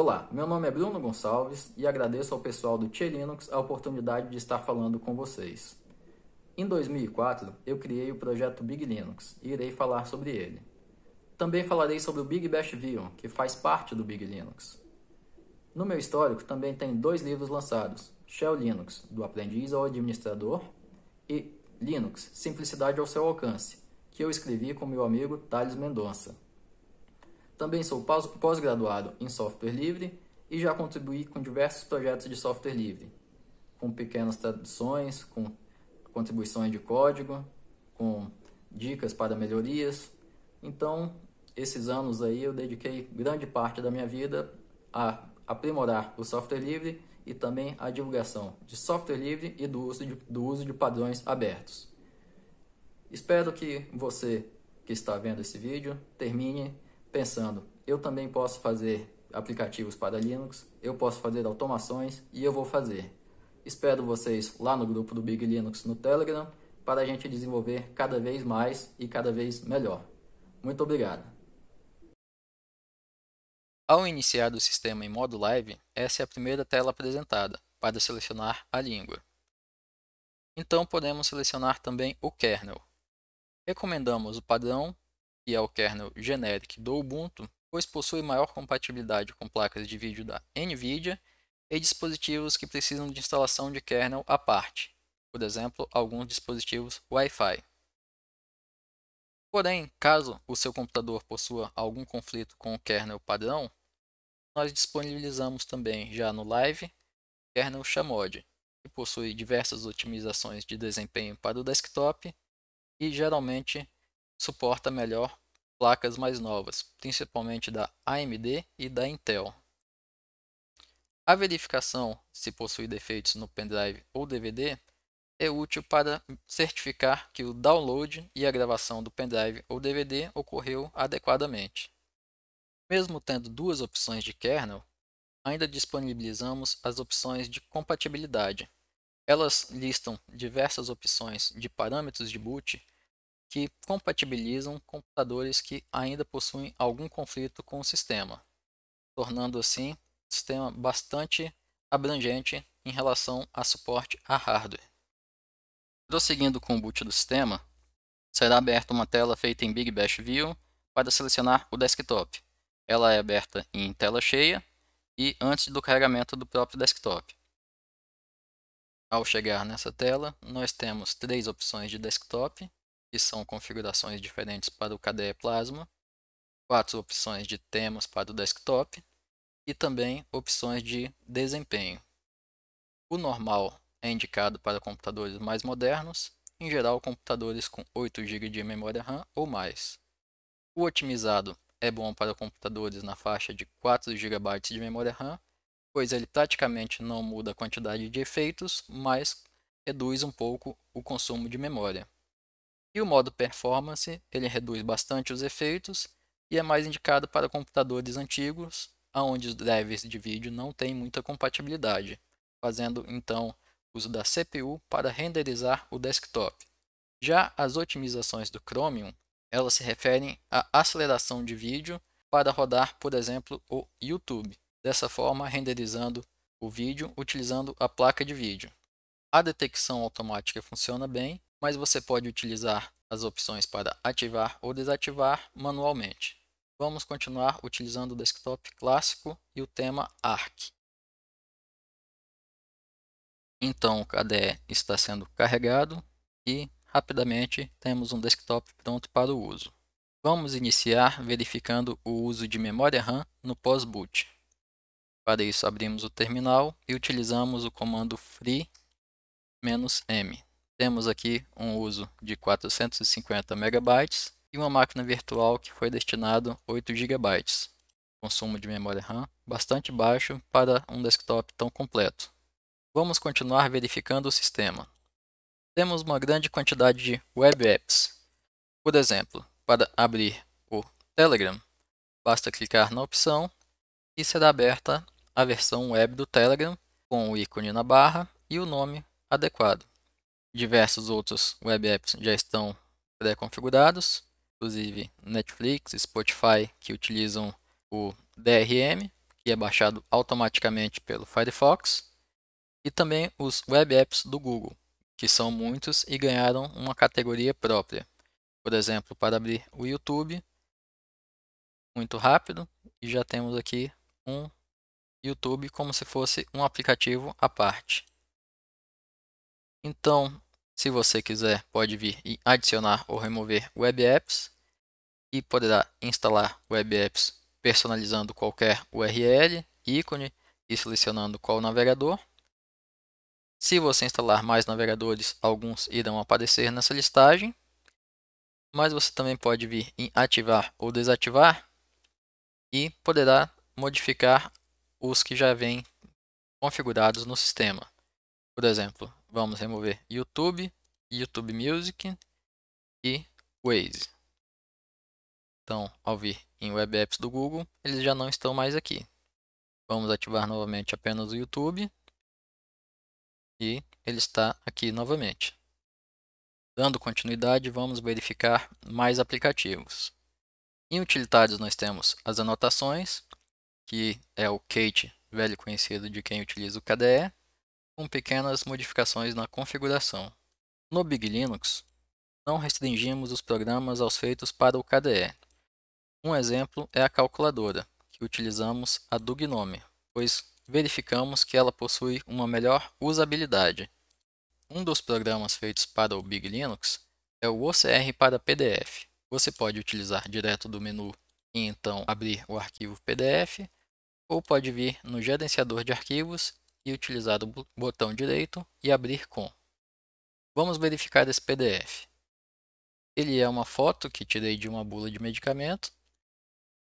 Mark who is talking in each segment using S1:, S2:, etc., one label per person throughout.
S1: Olá, meu nome é Bruno Gonçalves e agradeço ao pessoal do Tchê Linux a oportunidade de estar falando com vocês. Em 2004, eu criei o projeto Big Linux e irei falar sobre ele. Também falarei sobre o Big Bash View, que faz parte do Big Linux. No meu histórico também tem dois livros lançados, Shell Linux, do aprendiz ao administrador, e Linux, Simplicidade ao seu alcance, que eu escrevi com meu amigo Thales Mendonça. Também sou pós-graduado em software livre e já contribuí com diversos projetos de software livre, com pequenas traduções, com contribuições de código, com dicas para melhorias. Então, esses anos aí eu dediquei grande parte da minha vida a aprimorar o software livre e também a divulgação de software livre e do uso de, do uso de padrões abertos. Espero que você que está vendo esse vídeo termine pensando, eu também posso fazer aplicativos para Linux, eu posso fazer automações e eu vou fazer. Espero vocês lá no grupo do Big Linux no Telegram para a gente desenvolver cada vez mais e cada vez melhor. Muito obrigado. Ao iniciar o sistema em modo live, essa é a primeira tela apresentada para selecionar a língua. Então podemos selecionar também o kernel. Recomendamos o padrão que o kernel generic do Ubuntu, pois possui maior compatibilidade com placas de vídeo da NVIDIA e dispositivos que precisam de instalação de kernel à parte, por exemplo, alguns dispositivos Wi-Fi. Porém, caso o seu computador possua algum conflito com o kernel padrão, nós disponibilizamos também já no Live kernel Chamod, que possui diversas otimizações de desempenho para o desktop e geralmente suporta melhor placas mais novas, principalmente da AMD e da Intel. A verificação se possui defeitos no pendrive ou DVD é útil para certificar que o download e a gravação do pendrive ou DVD ocorreu adequadamente. Mesmo tendo duas opções de kernel, ainda disponibilizamos as opções de compatibilidade. Elas listam diversas opções de parâmetros de boot que compatibilizam computadores que ainda possuem algum conflito com o sistema, tornando assim o sistema bastante abrangente em relação a suporte a hardware. Prosseguindo com o boot do sistema, será aberta uma tela feita em Big Bash View para selecionar o desktop. Ela é aberta em tela cheia e antes do carregamento do próprio desktop. Ao chegar nessa tela, nós temos três opções de desktop, que são configurações diferentes para o KDE Plasma, quatro opções de temas para o desktop e também opções de desempenho. O normal é indicado para computadores mais modernos, em geral computadores com 8 GB de memória RAM ou mais. O otimizado é bom para computadores na faixa de 4 GB de memória RAM, pois ele praticamente não muda a quantidade de efeitos, mas reduz um pouco o consumo de memória. E o modo performance, ele reduz bastante os efeitos e é mais indicado para computadores antigos, onde os drivers de vídeo não têm muita compatibilidade, fazendo então uso da CPU para renderizar o desktop. Já as otimizações do Chromium, elas se referem à aceleração de vídeo para rodar, por exemplo, o YouTube, dessa forma renderizando o vídeo utilizando a placa de vídeo. A detecção automática funciona bem mas você pode utilizar as opções para ativar ou desativar manualmente. Vamos continuar utilizando o desktop clássico e o tema
S2: ARC. Então o KDE está sendo carregado e rapidamente temos um desktop pronto para o uso.
S1: Vamos iniciar verificando o uso de memória RAM no pós-boot. Para isso abrimos o terminal e utilizamos o comando free-m temos aqui um uso de 450 MB e uma máquina virtual que foi destinado 8 GB. Consumo de memória RAM bastante baixo para um desktop tão completo. Vamos continuar verificando o sistema. Temos uma grande quantidade de web apps. Por exemplo, para abrir o Telegram, basta clicar na opção e será aberta a versão web do Telegram com o ícone na barra e o nome adequado diversos outros web apps já estão pré-configurados, inclusive Netflix, Spotify, que utilizam o DRM, que é baixado automaticamente pelo Firefox, e também os web apps do Google, que são muitos e ganharam uma categoria própria. Por exemplo, para abrir o YouTube,
S2: muito rápido, e já temos aqui um YouTube como se fosse um aplicativo à parte. Então,
S1: se você quiser, pode vir e adicionar ou remover web apps e poderá instalar web apps personalizando qualquer URL, ícone e selecionando qual navegador. Se você instalar mais navegadores, alguns irão aparecer nessa listagem, mas você também pode vir em ativar ou desativar e poderá modificar os que já vêm configurados no sistema. Por exemplo, Vamos remover YouTube,
S2: YouTube Music e Waze. Então, ao vir em Web Apps do Google,
S1: eles já não estão mais aqui.
S2: Vamos ativar
S1: novamente apenas o YouTube. E ele está aqui novamente. Dando continuidade, vamos verificar mais aplicativos. Em utilitários nós temos as anotações, que é o Kate, velho conhecido de quem utiliza o KDE com pequenas modificações na configuração. No Big Linux, não restringimos os programas aos feitos para o KDE. Um exemplo é a calculadora, que utilizamos a do GNOME, pois verificamos que ela possui uma melhor usabilidade. Um dos programas feitos para o Big Linux é o OCR para PDF. Você pode utilizar direto do menu e então abrir o arquivo PDF, ou pode vir no gerenciador de arquivos e utilizar o botão direito e abrir com. Vamos verificar esse PDF. Ele é uma foto que tirei de uma bula de medicamento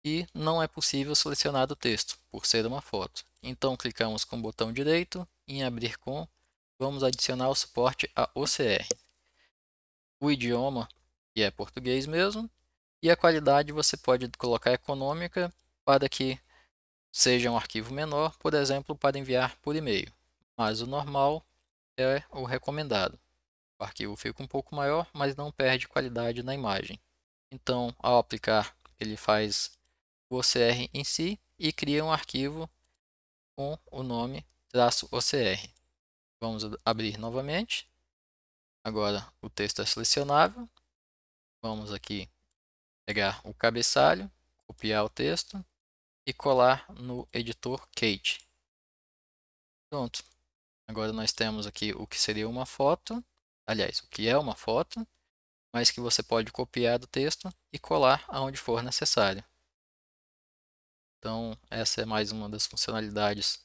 S1: e não é possível selecionar o texto, por ser uma foto. Então clicamos com o botão direito em abrir com, vamos adicionar o suporte a OCR. O idioma, que é português mesmo, e a qualidade você pode colocar econômica para que seja um arquivo menor, por exemplo, para enviar por e-mail, mas o normal é o recomendado. O arquivo fica um pouco maior, mas não perde qualidade na imagem. Então, ao aplicar, ele faz o OCR em si e cria um arquivo
S2: com o nome
S1: OCR. Vamos abrir novamente. Agora o texto é selecionável. Vamos aqui pegar o cabeçalho, copiar o texto e colar no editor Kate. Pronto. Agora nós temos aqui o que seria uma foto, aliás, o que é uma foto, mas que você pode copiar do texto e colar aonde for necessário. Então, essa é mais uma das funcionalidades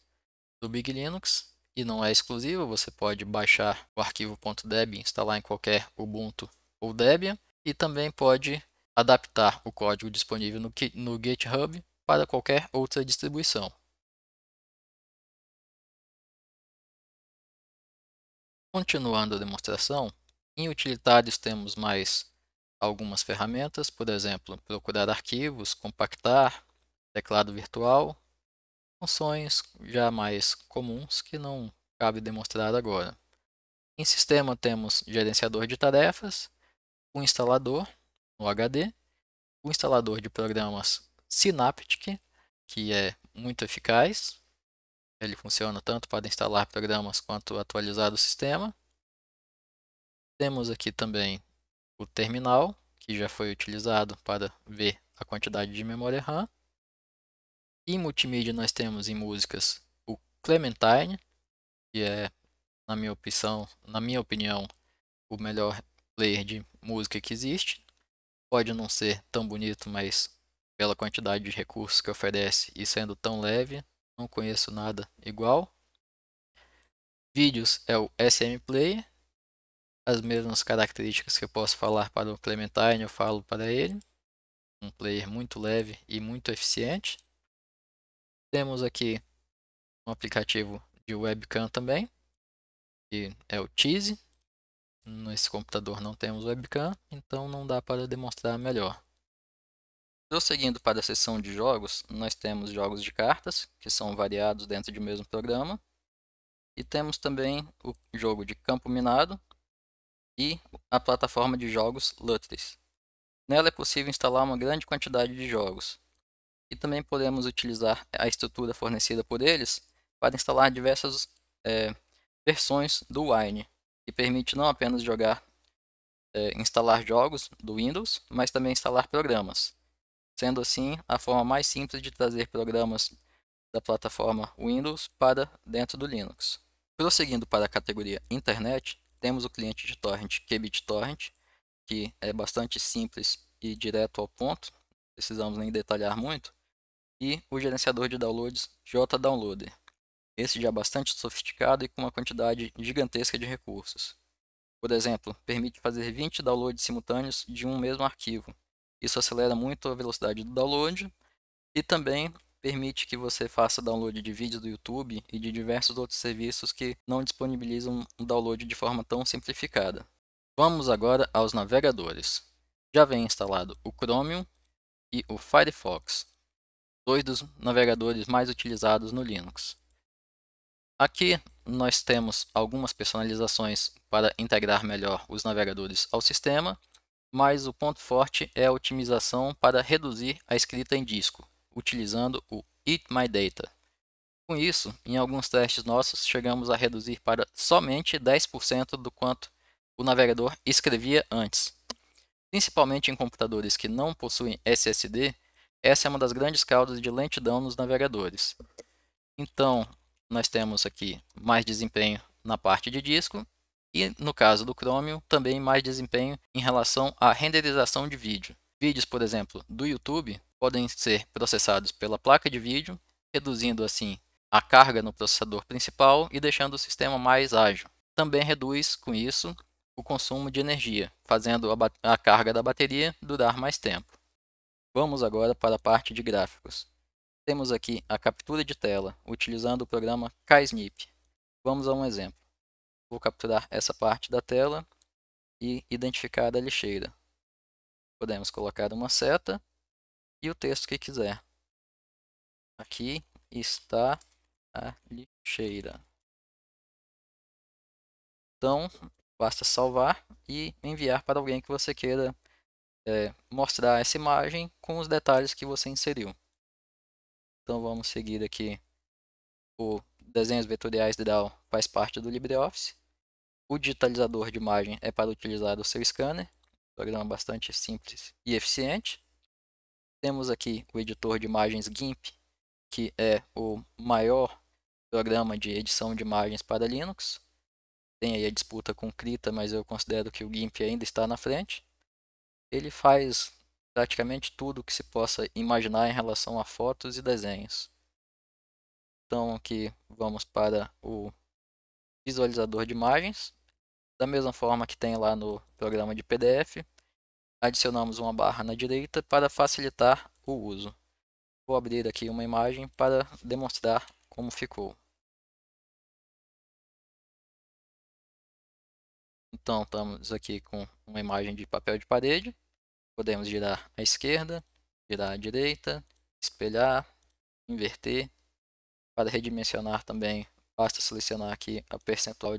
S1: do Big Linux e não é exclusiva, você pode baixar o arquivo .deb e instalar em qualquer Ubuntu ou Debian e também pode adaptar o
S3: código disponível no GitHub para qualquer outra distribuição. Continuando a demonstração,
S2: em utilitários temos mais algumas ferramentas, por exemplo,
S1: procurar arquivos, compactar, teclado virtual, funções já mais comuns que não cabe demonstrar agora. Em sistema temos gerenciador de tarefas, o instalador no HD, o instalador de programas Synaptic, que é muito eficaz. Ele funciona tanto para instalar programas quanto atualizar o sistema. Temos aqui também o terminal, que já foi utilizado para ver a quantidade de memória RAM. Em multimídia nós temos em músicas o Clementine, que é, na minha, opção, na minha opinião, o melhor player de música que existe. Pode não ser tão bonito, mas pela quantidade de recursos que oferece e sendo tão leve, não conheço nada igual. Vídeos é o SM Player, as mesmas características que eu posso falar para o Clementine, eu falo para ele. Um player muito leve e muito eficiente. Temos aqui um aplicativo de webcam também, que é o Tease. Nesse computador não temos webcam, então não dá para demonstrar melhor. Prosseguindo para a seção de jogos, nós temos jogos de cartas, que são variados dentro de um mesmo programa. E temos também o jogo de campo minado e a plataforma de jogos Lutris. Nela é possível instalar uma grande quantidade de jogos. E também podemos utilizar a estrutura fornecida por eles para instalar diversas é, versões do Wine, que permite não apenas jogar, é, instalar jogos do Windows, mas também instalar programas sendo assim a forma mais simples de trazer programas da plataforma Windows para dentro do Linux. Prosseguindo para a categoria Internet, temos o cliente de torrent KBitTorrent, que é bastante simples e direto ao ponto, precisamos nem detalhar muito, e o gerenciador de downloads JDownloader. Esse já é bastante sofisticado e com uma quantidade gigantesca de recursos. Por exemplo, permite fazer 20 downloads simultâneos de um mesmo arquivo, isso acelera muito a velocidade do download e também permite que você faça download de vídeos do YouTube e de diversos outros serviços que não disponibilizam o download de forma tão simplificada. Vamos agora aos navegadores. Já vem instalado o Chromium e o Firefox, dois dos navegadores mais utilizados no Linux. Aqui nós temos algumas personalizações para integrar melhor os navegadores ao sistema mas o ponto forte é a otimização para reduzir a escrita em disco, utilizando o Eat My Data. Com isso, em alguns testes nossos, chegamos a reduzir para somente 10% do quanto o navegador escrevia antes. Principalmente em computadores que não possuem SSD, essa é uma das grandes causas de lentidão nos navegadores. Então, nós temos aqui mais desempenho na parte de disco e no caso do Chromium, também mais desempenho em relação à renderização de vídeo. Vídeos, por exemplo, do YouTube podem ser processados pela placa de vídeo, reduzindo assim a carga no processador principal e deixando o sistema mais ágil. Também reduz com isso o consumo de energia, fazendo a, a carga da bateria durar mais tempo. Vamos agora para a parte de gráficos. Temos aqui a captura de tela utilizando o programa KSNIP. Vamos a um exemplo. Vou capturar essa parte da tela
S2: e identificar a lixeira. Podemos colocar uma seta
S3: e o texto que quiser. Aqui está a lixeira. Então, basta
S1: salvar e enviar para alguém que você queira é, mostrar essa imagem com os detalhes que você inseriu. Então, vamos seguir aqui o desenhos vetoriais de DAO faz parte do LibreOffice. O digitalizador de imagem é para utilizar o seu scanner, programa bastante simples e eficiente. Temos aqui o editor de imagens GIMP, que é o maior programa de edição de imagens para Linux. Tem aí a disputa com o Krita, mas eu considero que o GIMP ainda está na frente. Ele faz praticamente tudo que se possa imaginar em relação a fotos e desenhos. Então aqui vamos para o visualizador de imagens. Da mesma forma que tem lá no programa de PDF, adicionamos uma barra na direita para facilitar
S2: o uso. Vou abrir aqui uma imagem para demonstrar como ficou.
S3: Então, estamos aqui com uma imagem de papel de parede. Podemos girar à esquerda,
S1: girar à direita, espelhar, inverter. Para redimensionar também, basta selecionar aqui a percentual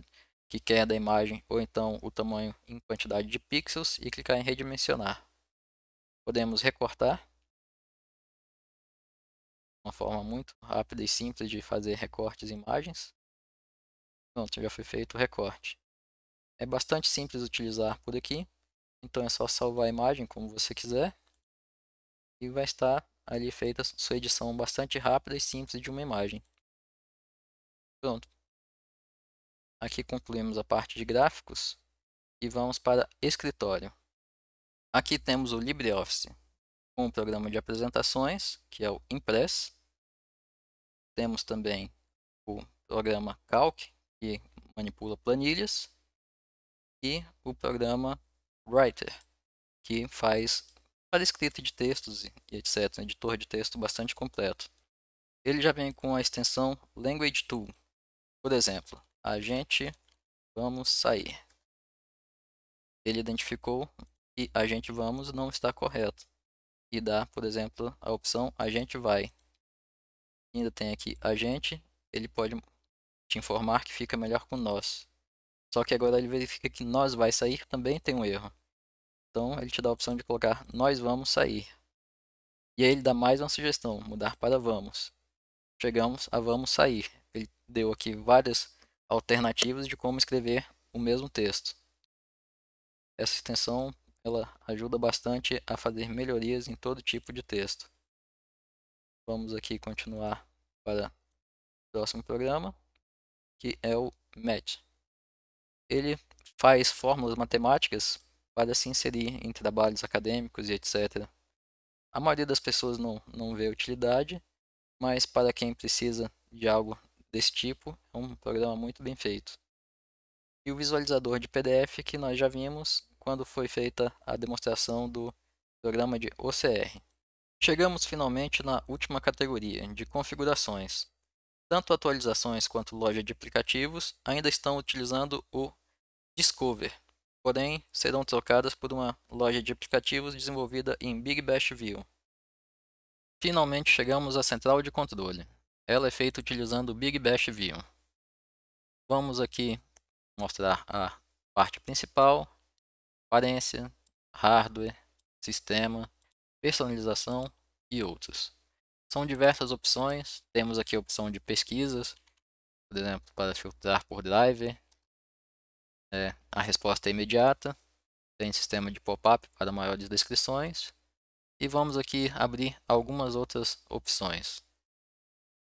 S1: que quer da imagem ou então o tamanho em quantidade de pixels e clicar em redimensionar. Podemos recortar.
S2: Uma forma muito rápida e simples de fazer recortes em imagens. Pronto, já foi feito o recorte. É bastante
S1: simples utilizar por aqui. Então é só salvar a imagem como você quiser. E vai estar ali feita sua edição bastante rápida e simples de uma imagem.
S2: Pronto. Aqui concluímos a parte de gráficos e vamos para escritório. Aqui temos o LibreOffice, com um o
S1: programa de apresentações, que é o Impress. Temos também o programa Calc, que manipula planilhas, e o programa Writer, que faz para escrita de textos e etc, um editor de texto bastante completo. Ele já vem com a extensão Language Tool. Por exemplo, a gente vamos sair. Ele identificou que a gente vamos não está correto. E dá, por exemplo, a opção a gente vai. ainda tem aqui a gente, ele pode te informar que fica melhor com nós. Só que agora ele verifica que nós vai sair também tem um erro. Então ele te dá a opção de colocar nós vamos sair. E aí ele dá mais uma sugestão, mudar para vamos. Chegamos a vamos sair. Ele deu aqui várias alternativas de como escrever o mesmo texto. Essa extensão ela ajuda bastante a fazer melhorias em todo tipo
S2: de texto. Vamos aqui continuar para o próximo programa, que é o MET. Ele faz fórmulas
S1: matemáticas para se inserir em trabalhos acadêmicos e etc. A maioria das pessoas não, não vê utilidade, mas para quem precisa de algo desse tipo. É um programa muito bem feito. E o visualizador de PDF que nós já vimos quando foi feita a demonstração do programa de OCR. Chegamos finalmente na última categoria, de configurações. Tanto atualizações quanto loja de aplicativos ainda estão utilizando o Discover, porém serão trocadas por uma loja de aplicativos desenvolvida em Big Bash View. Finalmente chegamos à central de controle. Ela é feita utilizando o Big Bash View. Vamos aqui mostrar a parte principal, aparência, hardware, sistema, personalização e outros. São diversas opções, temos aqui a opção de pesquisas, por exemplo, para filtrar por driver, é, a resposta é imediata, tem sistema de pop-up para maiores descrições, e vamos aqui abrir algumas outras opções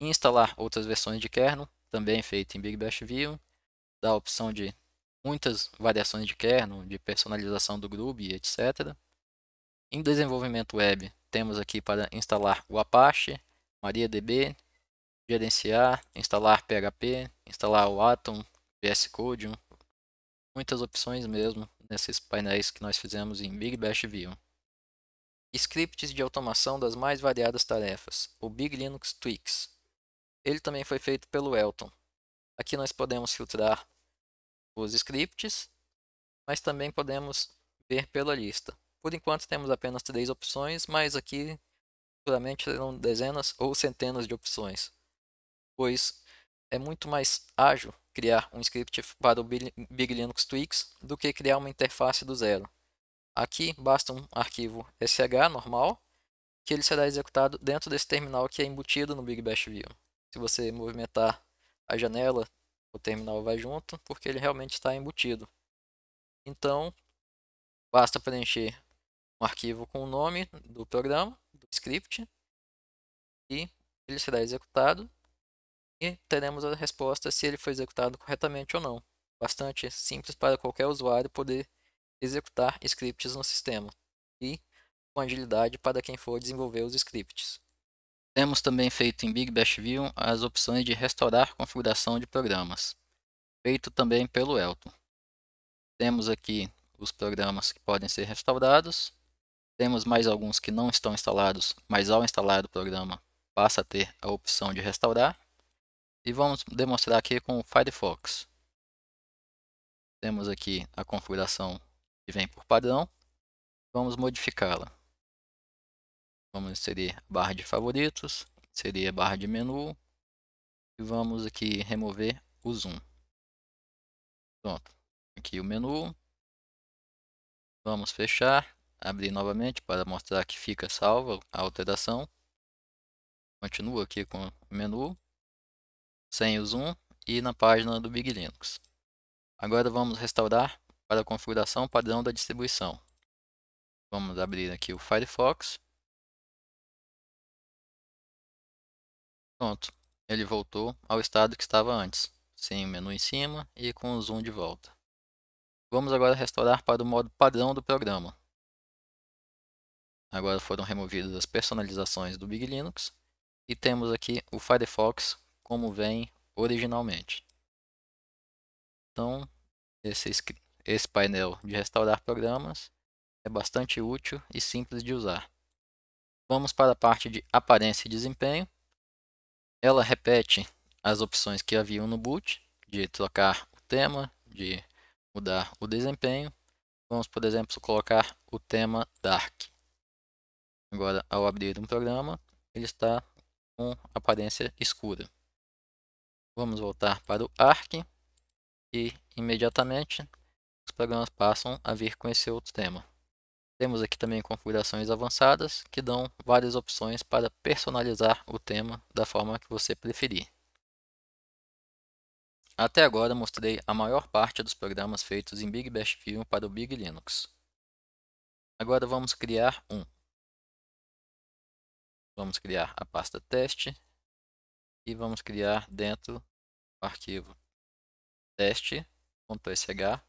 S1: instalar outras versões de kernel, também feito em Big Bash View, dá a opção de muitas variações de kernel, de personalização do Groovy, etc. Em desenvolvimento web, temos aqui para instalar o Apache, MariaDB, gerenciar, instalar PHP, instalar o Atom, VS Code, muitas opções mesmo nesses painéis que nós fizemos em Big Bash View. Scripts de automação das mais variadas tarefas, o Big Linux Tweaks, ele também foi feito pelo Elton. Aqui nós podemos filtrar os scripts, mas também podemos ver pela lista. Por enquanto temos apenas três opções, mas aqui seguramente serão dezenas ou centenas de opções, pois é muito mais ágil criar um script para o Big Linux Twix do que criar uma interface do zero. Aqui basta um arquivo SH normal, que ele será executado dentro desse terminal que é embutido no Big Bash View se você movimentar a janela, o terminal vai junto, porque ele realmente está embutido. Então, basta preencher um arquivo com o nome do programa, do script, e ele será executado e teremos a resposta se ele foi executado corretamente ou não. Bastante simples para qualquer usuário poder executar scripts no sistema e com agilidade para quem for desenvolver os scripts. Temos também feito em Big Bash View as opções de restaurar configuração de programas, feito também pelo Elton. Temos aqui os programas que podem ser restaurados. Temos mais alguns que não estão instalados, mas ao instalar o programa passa a ter a opção de restaurar. E vamos
S2: demonstrar aqui com o Firefox. Temos aqui a configuração que vem por padrão. Vamos modificá-la. Vamos inserir a barra de favoritos, inserir a barra de menu e vamos aqui remover o zoom. Pronto, aqui o menu. Vamos fechar, abrir novamente para mostrar que fica salva a alteração. Continua aqui com o menu, sem
S1: o zoom e na página do Big Linux. Agora vamos restaurar para a
S2: configuração padrão da distribuição. Vamos abrir aqui o Firefox Pronto, ele voltou ao estado que estava antes, sem o menu em cima e com o zoom de volta. Vamos agora
S1: restaurar para o modo padrão do programa. Agora foram removidas as personalizações do Big Linux e temos aqui o Firefox como vem
S2: originalmente. Então, esse, esse painel de restaurar programas é bastante útil e simples de usar.
S1: Vamos para a parte de aparência e desempenho. Ela repete as opções que haviam no boot, de trocar o tema, de mudar o desempenho. Vamos, por exemplo, colocar o tema Dark. Agora, ao abrir um programa, ele está com aparência escura. Vamos voltar para o Arc e imediatamente os programas passam a vir com esse outro tema. Temos aqui também configurações avançadas que dão várias opções para personalizar o tema da forma que você preferir.
S2: Até agora mostrei a maior parte dos programas feitos em Big Bash View para o Big Linux. Agora vamos criar um. Vamos criar a pasta teste e vamos criar dentro o
S3: arquivo teste.sh.htm.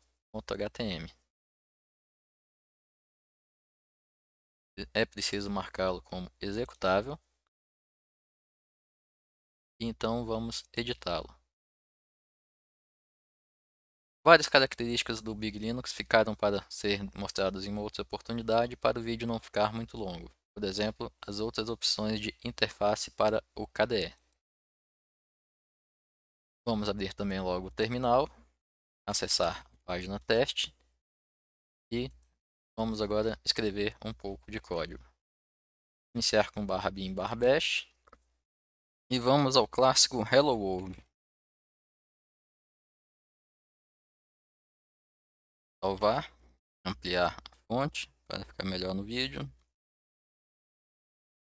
S3: é preciso marcá-lo como executável. Então vamos editá-lo. Várias características do Big Linux ficaram
S1: para ser mostradas em uma outra oportunidade para o vídeo não ficar muito longo. Por exemplo,
S2: as outras opções de interface para o KDE. Vamos abrir também logo o terminal, acessar a página teste e Vamos agora escrever um pouco de código.
S3: Iniciar com barra bin barra bash. E vamos ao clássico Hello World. Salvar, ampliar a fonte para ficar melhor no vídeo.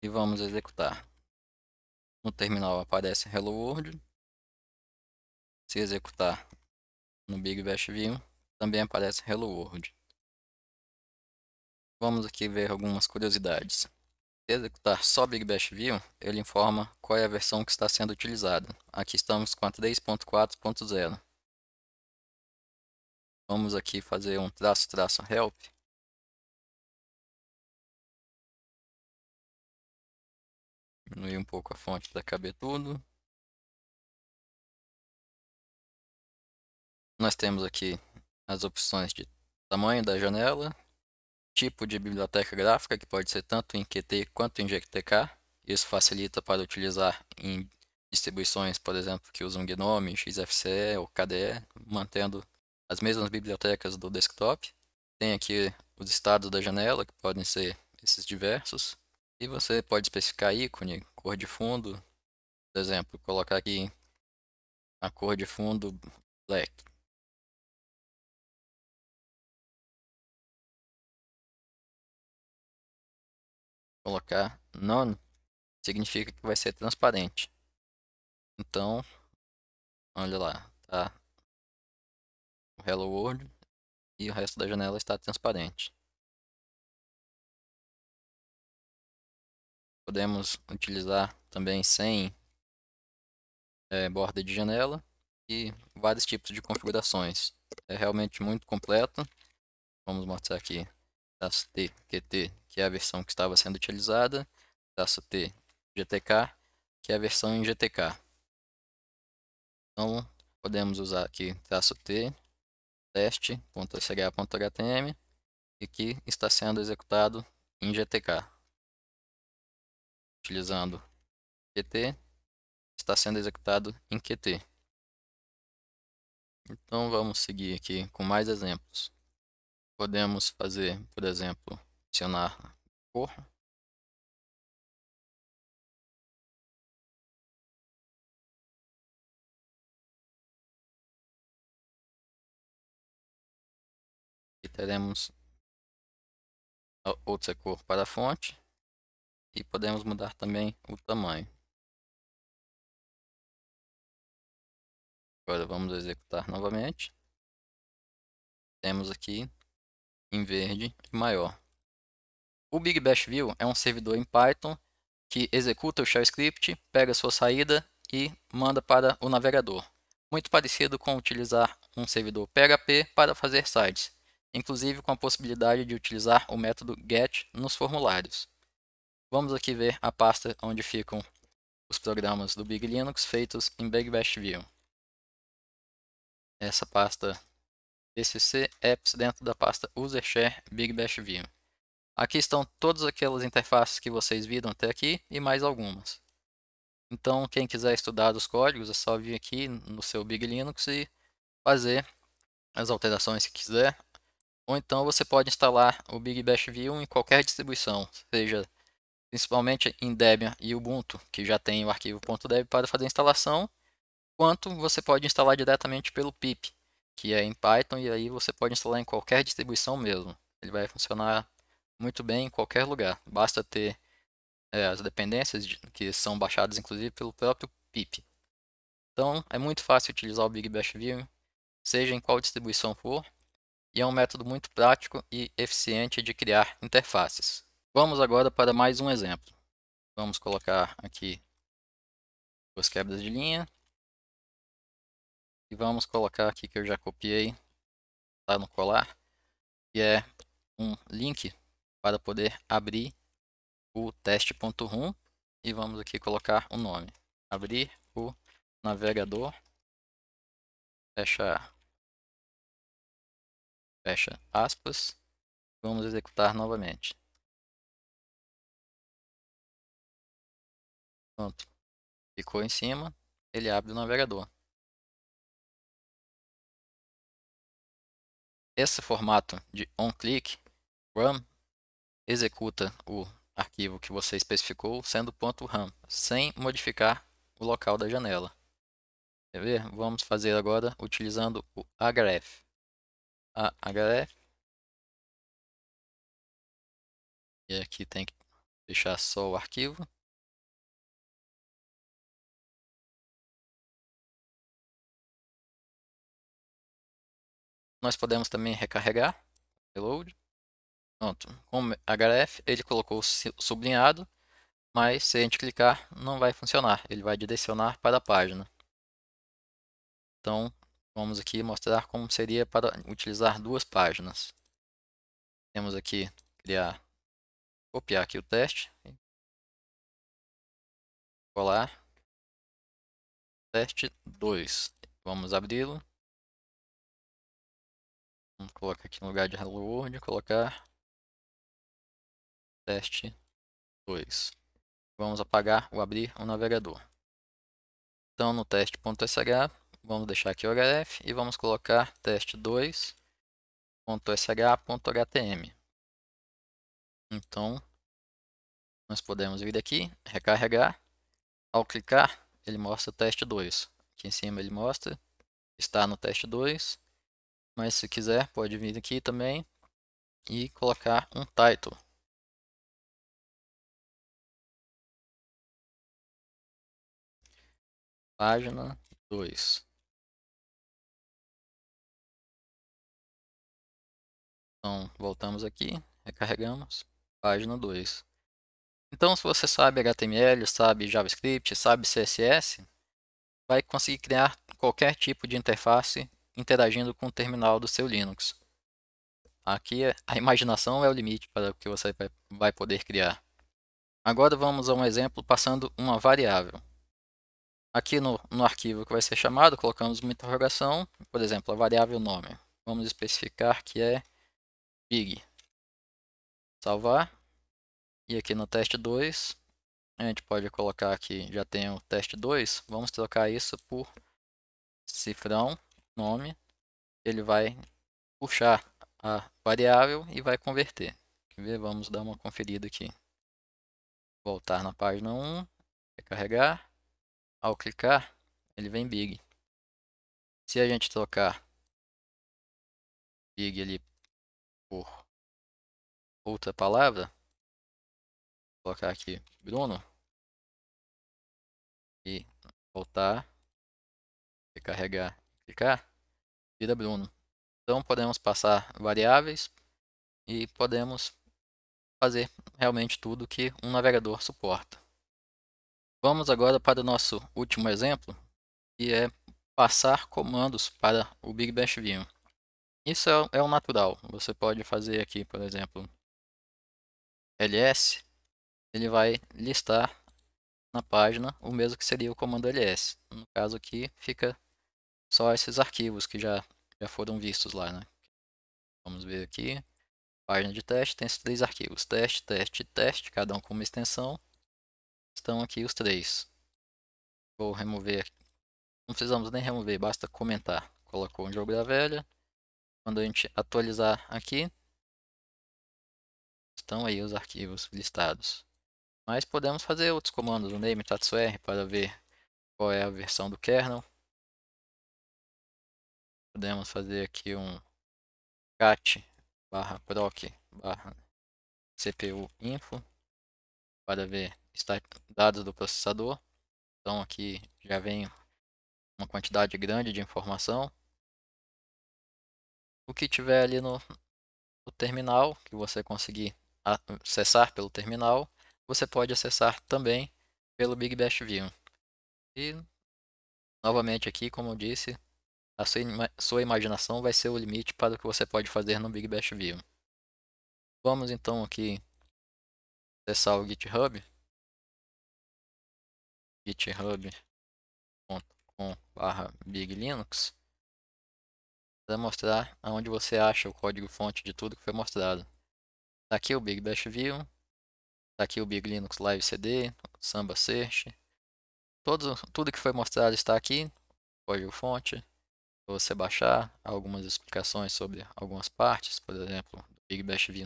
S2: E vamos executar. No terminal aparece Hello World. Se executar no Big Bash view também aparece Hello World. Vamos aqui ver algumas curiosidades.
S1: executar só Big Bash View, ele informa qual é a versão que está sendo utilizada. Aqui estamos com a
S3: 3.4.0. Vamos aqui fazer um traço traço help. Diminuir um pouco a fonte para caber tudo. Nós temos aqui as opções de
S2: tamanho da janela, tipo de biblioteca gráfica, que pode ser tanto em Qt quanto em
S1: GTK. Isso facilita para utilizar em distribuições, por exemplo, que usam GNOME, XFCE ou KDE, mantendo as mesmas bibliotecas do desktop. Tem aqui os estados da janela, que podem ser esses diversos. E você
S2: pode especificar ícone, cor de fundo. Por exemplo, colocar aqui
S3: a cor de fundo black. colocar none, significa que vai ser transparente. Então, olha lá, tá o hello world e o resto da janela está transparente. Podemos utilizar também sem é, borda de
S1: janela e vários tipos de configurações. É realmente muito completo. Vamos mostrar aqui traço T, QT, que é a versão que estava sendo utilizada, traço T, GTK, que é a versão em GTK. Então, podemos usar aqui traço T,
S2: e que está sendo executado em GTK. Utilizando QT, está sendo executado em QT. Então, vamos seguir aqui com mais exemplos.
S3: Podemos fazer, por exemplo, adicionar cor. E teremos outra cor para a fonte e podemos mudar também o tamanho. Agora vamos executar novamente. Temos aqui
S2: em verde e maior. O Big Bash View é um servidor em Python
S1: que executa o shell script, pega sua saída e manda para o navegador. Muito parecido com utilizar um servidor PHP para fazer sites, inclusive com a possibilidade de utilizar o método get nos formulários. Vamos aqui ver a pasta onde ficam os programas do Big Linux feitos em Big Bash View. Essa pasta SC Apps dentro da pasta UserShare Big Bash View. Aqui estão todas aquelas interfaces que vocês viram até aqui e mais algumas. Então, quem quiser estudar os códigos, é só vir aqui no seu Big Linux e fazer as alterações que quiser. Ou então você pode instalar o Big Bash View em qualquer distribuição, seja principalmente em Debian e Ubuntu, que já tem o arquivo .deb para fazer a instalação, quanto você pode instalar diretamente pelo pip, que é em Python e aí você pode instalar em qualquer distribuição mesmo. Ele vai funcionar muito bem em qualquer lugar. Basta ter é, as dependências que são baixadas inclusive pelo próprio pip. Então é muito fácil utilizar o Big Bash View, seja em qual distribuição for, e é um método muito prático e eficiente de criar interfaces. Vamos agora para mais um exemplo.
S2: Vamos colocar aqui duas quebras de linha e vamos colocar aqui que eu já copiei lá no colar, que é um link para poder abrir o teste.rum e vamos aqui colocar o um nome. Abrir o navegador,
S3: fecha, fecha aspas, vamos executar novamente. Pronto, ficou em cima, ele abre o navegador. esse formato de on-click, RAM, executa o arquivo que você especificou
S1: sendo .ram, sem modificar o local da janela. Quer ver?
S2: Vamos fazer agora utilizando o href. A href.
S3: E aqui tem que fechar só o arquivo. Nós podemos também recarregar. Reload. Pronto.
S2: Com HF ele colocou sublinhado.
S1: Mas se a gente clicar, não vai funcionar. Ele vai direcionar para a página.
S2: Então, vamos aqui mostrar como seria para utilizar duas páginas.
S3: Temos aqui criar, copiar aqui o teste, colar, teste 2. Vamos abri-lo. Vamos colocar aqui no lugar de hello world, colocar teste 2.
S2: Vamos apagar ou abrir o navegador. Então no teste.sh, vamos deixar aqui o href e vamos colocar teste 2.sh.htm. Então nós podemos vir aqui, recarregar. Ao clicar, ele mostra teste 2. Aqui em cima ele mostra, está no teste 2 mas se quiser, pode vir aqui também
S3: e colocar um title. Página 2. Então, voltamos aqui, recarregamos, página 2. Então, se você
S1: sabe HTML, sabe JavaScript, sabe CSS, vai conseguir criar qualquer tipo de interface interagindo com o terminal do seu Linux. Aqui é, a imaginação é o limite para o que você vai poder criar. Agora vamos a um exemplo passando uma variável. Aqui no, no arquivo que vai ser chamado, colocamos uma interrogação, por exemplo, a variável nome. Vamos especificar que é big. Salvar. E aqui no teste 2, a gente pode colocar aqui, já tem o teste 2, vamos trocar isso por cifrão nome, ele vai puxar a variável e vai converter. Vamos dar uma conferida aqui. Voltar
S2: na página 1, recarregar. Ao clicar, ele vem big.
S3: Se a gente trocar big ali por outra palavra, vou colocar aqui Bruno e voltar,
S2: recarregar, clicar, vira Bruno. Então podemos passar variáveis
S1: e podemos fazer realmente tudo que um navegador suporta. Vamos agora para o nosso último exemplo, que é passar comandos para o Big Bash View. Isso é, é o natural. Você pode fazer aqui, por exemplo, ls, ele vai listar na página o mesmo que seria o comando ls. No caso aqui, fica só esses arquivos que já, já foram vistos lá, né? Vamos ver aqui. Página de teste tem esses três arquivos. Teste, teste, teste, cada um com uma extensão. Estão aqui os três. Vou remover. Não precisamos nem remover, basta comentar. Colocou jogo da velha. Quando a gente atualizar aqui, estão aí os arquivos listados. Mas podemos
S2: fazer outros comandos, o name r para ver qual é a versão do kernel
S3: podemos fazer aqui um cat barra proc barra cpu info para ver
S2: dados do processador. Então aqui já vem uma quantidade grande de informação. O que tiver ali no,
S1: no terminal, que você conseguir acessar pelo terminal, você pode acessar também pelo Big Bash View. E novamente aqui, como eu disse, a sua, ima sua imaginação vai ser o limite para o que você pode fazer no Big Bash View.
S3: Vamos então aqui acessar o GitHub. github.com.br
S2: biglinux para mostrar aonde você acha o código fonte de tudo
S1: que foi mostrado. Está aqui o Big Bash View, está aqui o Big Linux Live CD, Samba Search. Todo, tudo que foi mostrado está aqui, código fonte você baixar algumas explicações sobre algumas partes, por exemplo, Big Bash Vim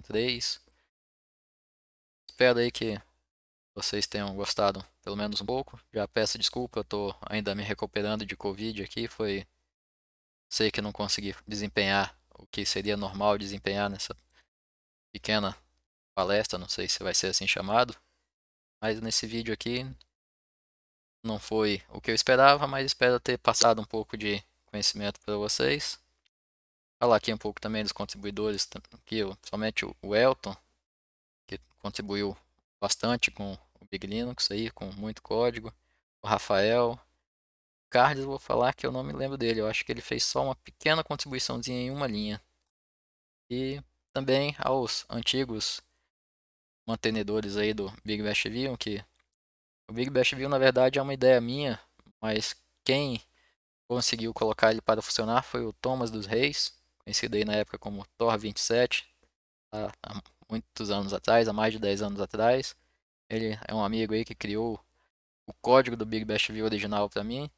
S1: Espero aí que vocês tenham gostado pelo menos um pouco. Já peço desculpa, estou ainda me recuperando de Covid aqui. Foi sei que não consegui desempenhar o que seria normal desempenhar nessa pequena palestra, não sei se vai ser assim chamado. Mas nesse vídeo aqui não foi o que eu esperava, mas espero ter passado um pouco de conhecimento para vocês. Falar aqui um pouco também dos contribuidores, aqui, somente o Elton, que contribuiu bastante com o Big Linux aí, com muito código. O Rafael. O Cardes, vou falar que eu não me lembro dele, eu acho que ele fez só uma pequena contribuiçãozinha em uma linha. E também aos antigos mantenedores aí do Big Bash View, que o Big Bash View na verdade é uma ideia minha, mas quem conseguiu colocar ele para funcionar foi o Thomas dos Reis, conhecido aí na época como Thor 27, há, há muitos anos atrás, há mais de 10 anos atrás. Ele é um amigo aí que criou o código do Big Bash View original para mim.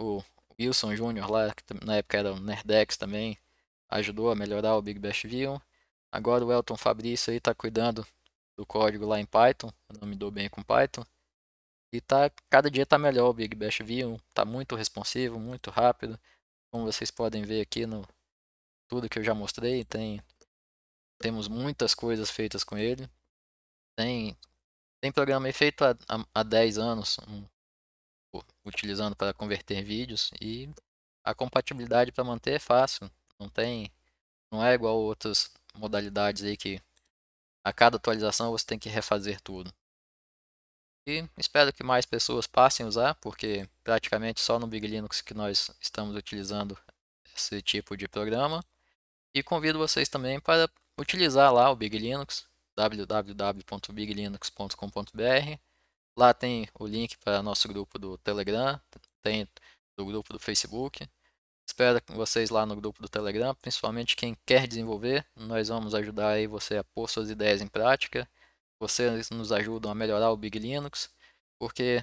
S1: O Wilson Jr. lá, que na época era o Nerdex também, ajudou a melhorar o Big Bash View. Agora o Elton Fabrício aí está cuidando do código lá em Python, eu não me dou bem com Python. E tá, cada dia tá melhor o Big Bash V1. Tá muito responsivo, muito rápido. Como vocês podem ver aqui no tudo que eu já mostrei, tem temos muitas coisas feitas com ele. Tem tem programa feito há, há, há 10 anos, um, utilizando para converter vídeos e a compatibilidade para manter é fácil. Não tem não é igual outras modalidades aí que a cada atualização você tem que refazer tudo. E espero que mais pessoas passem a usar, porque praticamente só no Big Linux que nós estamos utilizando esse tipo de programa. E convido vocês também para utilizar lá o Big Linux, www.biglinux.com.br. Lá tem o link para nosso grupo do Telegram, tem do grupo do Facebook. Espero vocês lá no grupo do Telegram, principalmente quem quer desenvolver. Nós vamos ajudar aí você a pôr suas ideias em prática vocês nos ajudam a melhorar o Big Linux, porque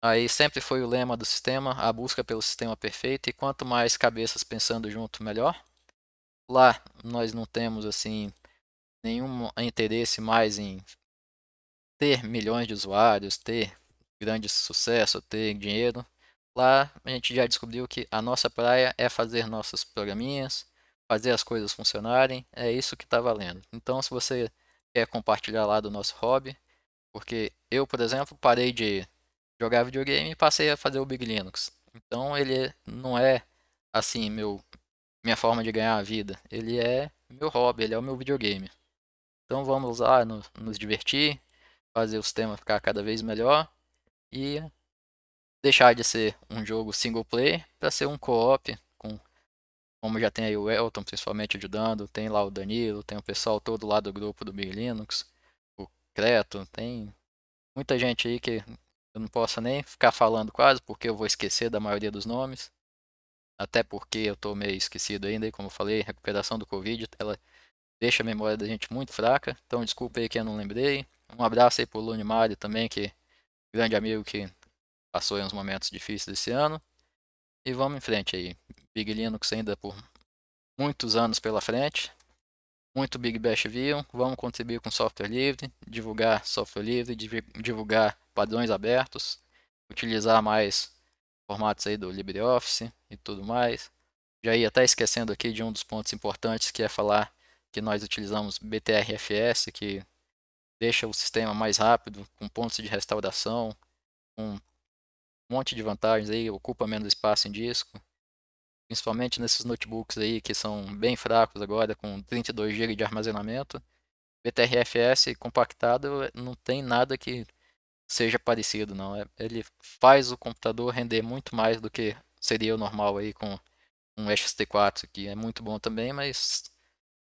S1: aí sempre foi o lema do sistema, a busca pelo sistema perfeito, e quanto mais cabeças pensando junto, melhor. Lá nós não temos assim nenhum interesse mais em ter milhões de usuários, ter grande sucesso, ter dinheiro. Lá a gente já descobriu que a nossa praia é fazer nossos programinhas, fazer as coisas funcionarem, é isso que está valendo. Então, se você quer é compartilhar lá do nosso hobby. Porque eu, por exemplo, parei de jogar videogame e passei a fazer o Big Linux. Então ele não é assim meu minha forma de ganhar a vida. Ele é meu hobby, ele é o meu videogame. Então vamos lá no, nos divertir, fazer o sistema ficar cada vez melhor e deixar de ser um jogo single player para ser um co-op como já tem aí o Elton principalmente ajudando, tem lá o Danilo, tem o pessoal todo lá do grupo do Big Linux, o Creto, tem muita gente aí que eu não posso nem ficar falando quase, porque eu vou esquecer da maioria dos nomes. Até porque eu estou meio esquecido ainda, como eu falei, recuperação do Covid, ela deixa a memória da gente muito fraca. Então desculpa aí que eu não lembrei. Um abraço aí o Lune Mário também, que grande amigo que passou em uns momentos difíceis desse ano. E vamos em frente aí. Big Linux ainda por muitos anos pela frente. Muito Big Bash View. Vamos contribuir com software livre, divulgar software livre, divulgar padrões abertos, utilizar mais formatos aí do LibreOffice e tudo mais. Já ia até esquecendo aqui de um dos pontos importantes que é falar que nós utilizamos BTRFS, que deixa o sistema mais rápido, com pontos de restauração, com um monte de vantagens aí, ocupa menos espaço em disco. Principalmente nesses notebooks aí que são bem fracos agora, com 32 GB de armazenamento. BTRFS compactado eh, não tem nada que seja parecido, não. É, ele faz o computador render muito mais do que seria o normal aí com um XT4, que é muito bom também, mas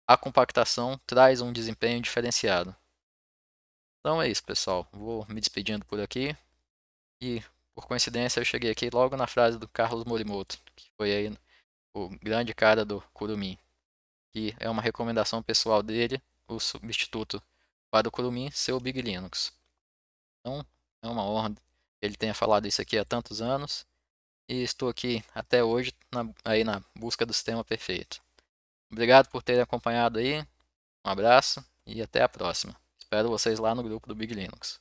S1: a compactação traz um desempenho diferenciado. Então é isso, pessoal. Vou me despedindo por aqui e por coincidência, eu cheguei aqui logo na frase do Carlos Morimoto, que foi aí o grande cara do Kurumin, que é uma recomendação pessoal dele, o substituto para o Kurumin ser o Big Linux. Então, é uma honra ele tenha falado isso aqui há tantos anos, e estou aqui até hoje na, aí na busca do sistema perfeito. Obrigado por terem acompanhado aí,
S3: um abraço e até a próxima. Espero vocês lá no grupo do Big Linux.